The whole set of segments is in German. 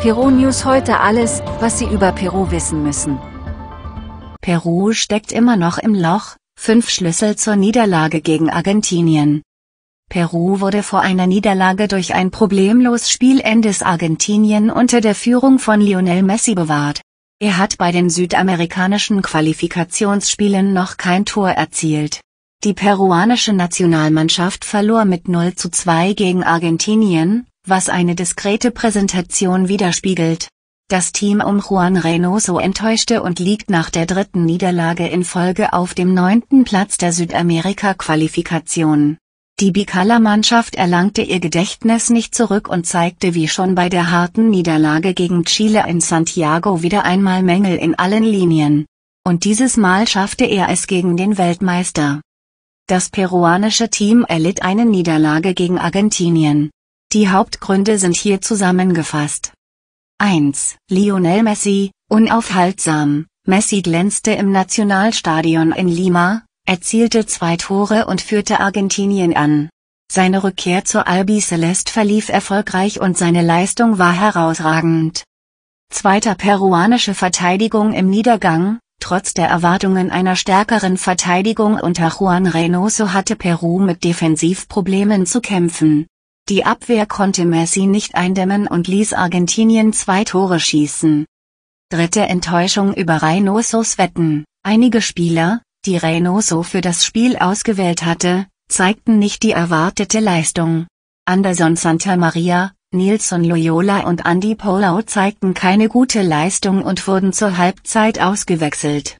Peru News heute alles, was Sie über Peru wissen müssen. Peru steckt immer noch im Loch, fünf Schlüssel zur Niederlage gegen Argentinien. Peru wurde vor einer Niederlage durch ein problemlos Spielendes Argentinien unter der Führung von Lionel Messi bewahrt. Er hat bei den südamerikanischen Qualifikationsspielen noch kein Tor erzielt. Die peruanische Nationalmannschaft verlor mit 0 zu 2 gegen Argentinien, was eine diskrete Präsentation widerspiegelt. Das Team um Juan Reynoso enttäuschte und liegt nach der dritten Niederlage in Folge auf dem neunten Platz der Südamerika-Qualifikation. Die Bicala-Mannschaft erlangte ihr Gedächtnis nicht zurück und zeigte wie schon bei der harten Niederlage gegen Chile in Santiago wieder einmal Mängel in allen Linien. Und dieses Mal schaffte er es gegen den Weltmeister. Das peruanische Team erlitt eine Niederlage gegen Argentinien. Die Hauptgründe sind hier zusammengefasst. 1. Lionel Messi, unaufhaltsam. Messi glänzte im Nationalstadion in Lima, erzielte zwei Tore und führte Argentinien an. Seine Rückkehr zur Albi Celeste verlief erfolgreich und seine Leistung war herausragend. Zweiter peruanische Verteidigung im Niedergang, trotz der Erwartungen einer stärkeren Verteidigung unter Juan Reynoso hatte Peru mit Defensivproblemen zu kämpfen. Die Abwehr konnte Messi nicht eindämmen und ließ Argentinien zwei Tore schießen. Dritte Enttäuschung über Reynosos Wetten. Einige Spieler, die Reynoso für das Spiel ausgewählt hatte, zeigten nicht die erwartete Leistung. Anderson Santamaria, Nilsson Loyola und Andy Polau zeigten keine gute Leistung und wurden zur Halbzeit ausgewechselt.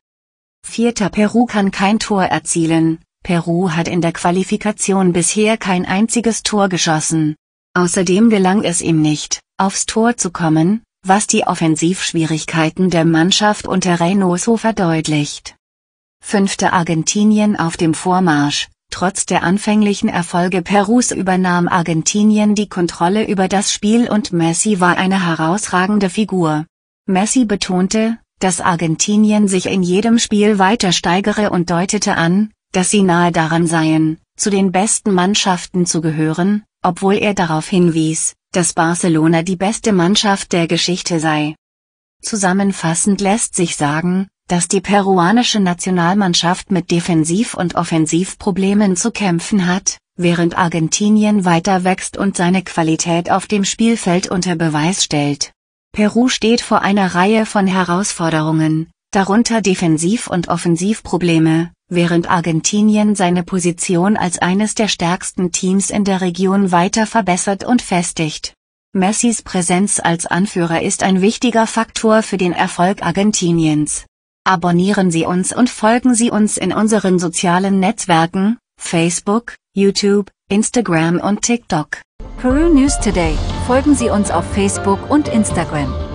Vierter Peru kann kein Tor erzielen, Peru hat in der Qualifikation bisher kein einziges Tor geschossen. Außerdem gelang es ihm nicht, aufs Tor zu kommen, was die Offensivschwierigkeiten der Mannschaft unter Reynoso verdeutlicht. Fünfte Argentinien auf dem Vormarsch, trotz der anfänglichen Erfolge Perus übernahm Argentinien die Kontrolle über das Spiel und Messi war eine herausragende Figur. Messi betonte, dass Argentinien sich in jedem Spiel weiter steigere und deutete an, dass sie nahe daran seien, zu den besten Mannschaften zu gehören, obwohl er darauf hinwies, dass Barcelona die beste Mannschaft der Geschichte sei. Zusammenfassend lässt sich sagen, dass die peruanische Nationalmannschaft mit Defensiv- und Offensivproblemen zu kämpfen hat, während Argentinien weiter wächst und seine Qualität auf dem Spielfeld unter Beweis stellt. Peru steht vor einer Reihe von Herausforderungen, darunter Defensiv- und Offensivprobleme, während Argentinien seine Position als eines der stärksten Teams in der Region weiter verbessert und festigt. Messis Präsenz als Anführer ist ein wichtiger Faktor für den Erfolg Argentiniens. Abonnieren Sie uns und folgen Sie uns in unseren sozialen Netzwerken, Facebook, YouTube, Instagram und TikTok. Peru News Today. Folgen Sie uns auf Facebook und Instagram.